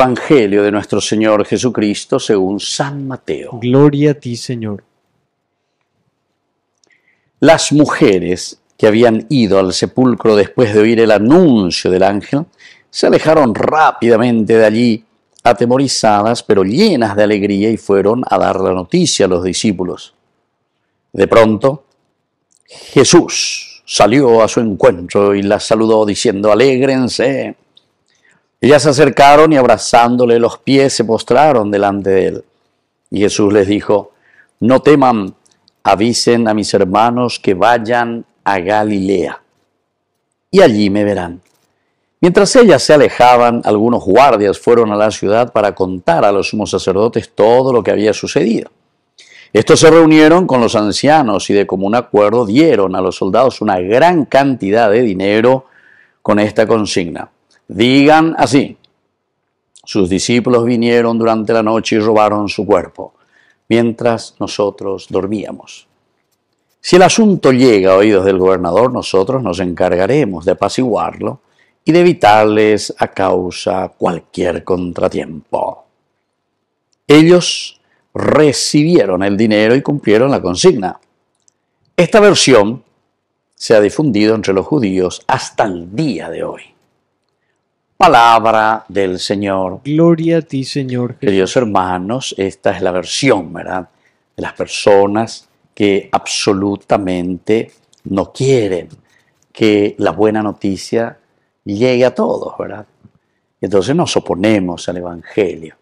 Evangelio de nuestro Señor Jesucristo según San Mateo. Gloria a ti, Señor. Las mujeres que habían ido al sepulcro después de oír el anuncio del ángel se alejaron rápidamente de allí, atemorizadas pero llenas de alegría, y fueron a dar la noticia a los discípulos. De pronto, Jesús salió a su encuentro y las saludó diciendo, alégrense. Ellas se acercaron y abrazándole los pies se postraron delante de él. Y Jesús les dijo, no teman, avisen a mis hermanos que vayan a Galilea, y allí me verán. Mientras ellas se alejaban, algunos guardias fueron a la ciudad para contar a los sumos sacerdotes todo lo que había sucedido. Estos se reunieron con los ancianos y de común acuerdo dieron a los soldados una gran cantidad de dinero con esta consigna. Digan así, sus discípulos vinieron durante la noche y robaron su cuerpo, mientras nosotros dormíamos. Si el asunto llega a oídos del gobernador, nosotros nos encargaremos de apaciguarlo y de evitarles a causa cualquier contratiempo. Ellos recibieron el dinero y cumplieron la consigna. Esta versión se ha difundido entre los judíos hasta el día de hoy palabra del Señor. Gloria a ti, Señor. Jesús. Queridos hermanos, esta es la versión, ¿verdad? De las personas que absolutamente no quieren que la buena noticia llegue a todos, ¿verdad? Entonces nos oponemos al Evangelio,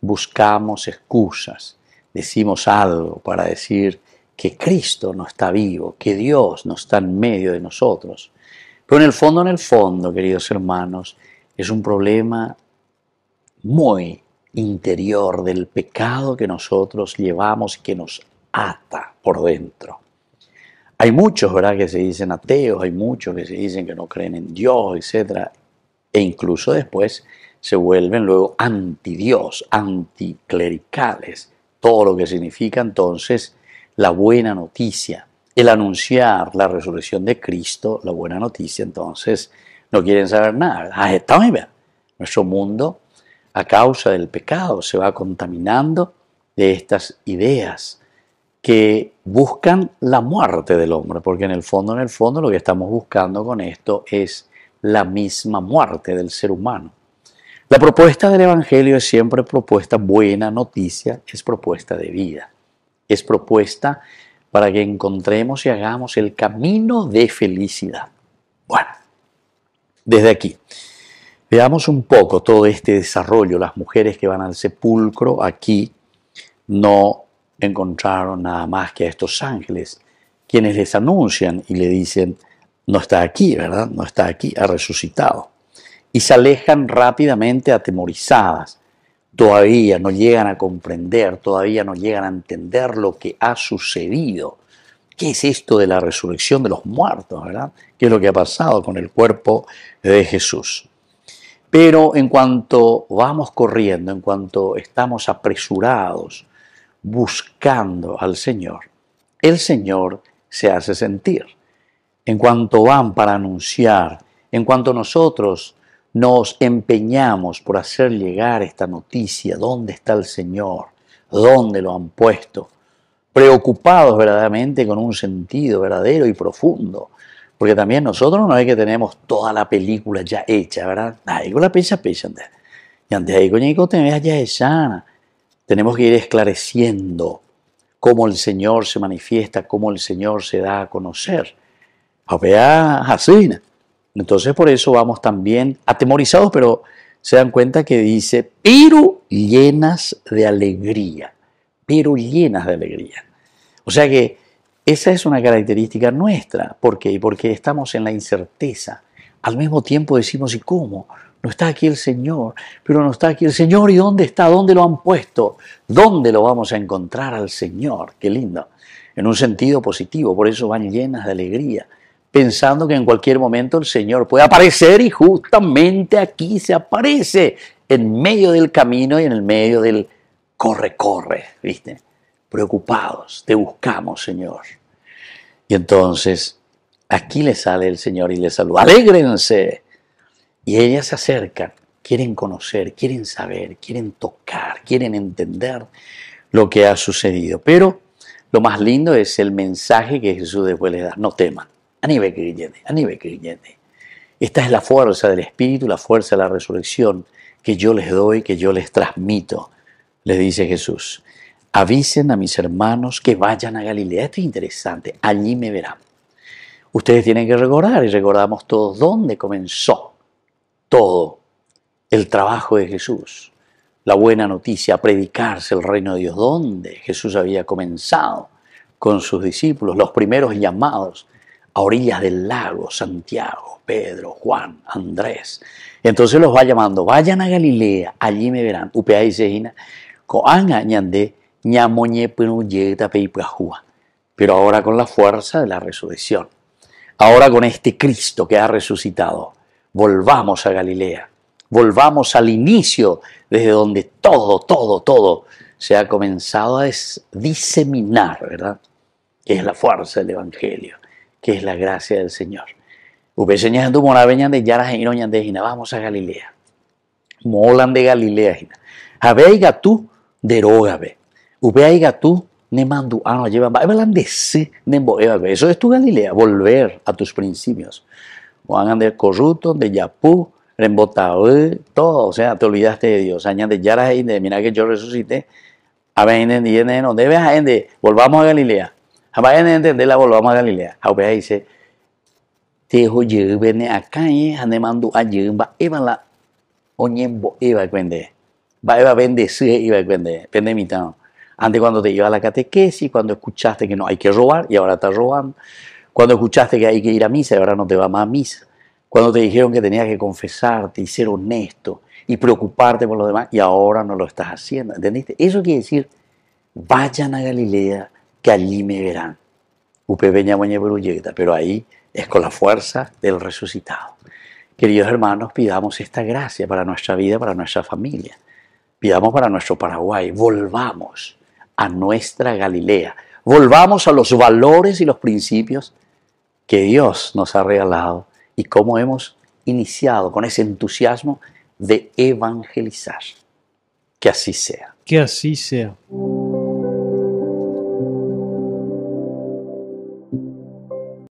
buscamos excusas, decimos algo para decir que Cristo no está vivo, que Dios no está en medio de nosotros. Pero en el fondo, en el fondo, queridos hermanos, es un problema muy interior del pecado que nosotros llevamos que nos ata por dentro. Hay muchos, ¿verdad?, que se dicen ateos, hay muchos que se dicen que no creen en Dios, etc. E incluso después se vuelven luego anti-Dios, anticlericales. Todo lo que significa entonces la buena noticia. El anunciar la resurrección de Cristo, la buena noticia entonces no quieren saber nada. Ah, está muy bien. Nuestro mundo, a causa del pecado, se va contaminando de estas ideas que buscan la muerte del hombre, porque en el fondo, en el fondo, lo que estamos buscando con esto es la misma muerte del ser humano. La propuesta del Evangelio es siempre propuesta buena noticia, es propuesta de vida, es propuesta para que encontremos y hagamos el camino de felicidad. Bueno, desde aquí. Veamos un poco todo este desarrollo. Las mujeres que van al sepulcro aquí no encontraron nada más que a estos ángeles, quienes les anuncian y le dicen, no está aquí, ¿verdad? No está aquí, ha resucitado. Y se alejan rápidamente atemorizadas. Todavía no llegan a comprender, todavía no llegan a entender lo que ha sucedido. ¿Qué es esto de la resurrección de los muertos, ¿Qué es lo que ha pasado con el cuerpo de Jesús? Pero en cuanto vamos corriendo, en cuanto estamos apresurados, buscando al Señor, el Señor se hace sentir. En cuanto van para anunciar, en cuanto nosotros nos empeñamos por hacer llegar esta noticia, ¿dónde está el Señor? ¿Dónde lo han puesto? preocupados verdaderamente con un sentido verdadero y profundo. Porque también nosotros no es que tenemos toda la película ya hecha, ¿verdad? Ahí con la pecha, pecha. Y antes de ahí, tenemos ya esa. Tenemos que ir esclareciendo cómo el Señor se manifiesta, cómo el Señor se da a conocer. así. Entonces por eso vamos también atemorizados, pero se dan cuenta que dice, pero llenas de alegría pero llenas de alegría. O sea que esa es una característica nuestra. ¿Por qué? Porque estamos en la incerteza. Al mismo tiempo decimos, ¿y cómo? No está aquí el Señor, pero no está aquí el Señor. ¿Y dónde está? ¿Dónde lo han puesto? ¿Dónde lo vamos a encontrar al Señor? Qué lindo. En un sentido positivo, por eso van llenas de alegría, pensando que en cualquier momento el Señor puede aparecer y justamente aquí se aparece, en medio del camino y en el medio del corre, corre, ¿viste? Preocupados, te buscamos, Señor. Y entonces aquí le sale el Señor y le saluda, alégrense. Y ellas se acercan, quieren conocer, quieren saber, quieren tocar, quieren entender lo que ha sucedido. Pero lo más lindo es el mensaje que Jesús después les da, no teman, nivel creyente, nivel creyente. Esta es la fuerza del Espíritu, la fuerza de la resurrección que yo les doy, que yo les transmito le dice Jesús, avisen a mis hermanos que vayan a Galilea. Esto es interesante, allí me verán. Ustedes tienen que recordar, y recordamos todos, dónde comenzó todo el trabajo de Jesús, la buena noticia, predicarse el reino de Dios, dónde Jesús había comenzado con sus discípulos, los primeros llamados a orillas del lago, Santiago, Pedro, Juan, Andrés. Entonces los va llamando, vayan a Galilea, allí me verán. Upea y pero ahora con la fuerza de la resurrección. Ahora con este Cristo que ha resucitado. Volvamos a Galilea. Volvamos al inicio desde donde todo, todo, todo se ha comenzado a diseminar, ¿verdad? Que es la fuerza del Evangelio, que es la gracia del Señor. vamos a Galilea. Molan de Galilea, Habeiga tú derógabe. Upea tú ne manduano ah, va, evalandese nembo eh, Eso es tu Galilea, volver a tus principios. O Juan de corrupto, de Yapu, rembotaú, todo. O sea, te olvidaste de Dios. Añade yaras de mira que yo resucité. A ver, no debes a de volvamos a Galilea. A ver, la volvamos a Galilea. A ver, dice, te hoy acá acá, eh, ne mandu a ah, lleva, eva la, oñembo eva, va a bendecir y va a Antes cuando te iba a la catequesis, cuando escuchaste que no hay que robar y ahora estás robando, cuando escuchaste que hay que ir a misa y ahora no te va más a misa, cuando te dijeron que tenías que confesarte y ser honesto y preocuparte por los demás y ahora no lo estás haciendo, ¿entendiste? Eso quiere decir, vayan a Galilea, que allí me verán. Upe Peña pero ahí es con la fuerza del resucitado. Queridos hermanos, pidamos esta gracia para nuestra vida, para nuestra familia. Pidamos para nuestro Paraguay, volvamos a nuestra Galilea, volvamos a los valores y los principios que Dios nos ha regalado y cómo hemos iniciado con ese entusiasmo de evangelizar. Que así sea. Que así sea.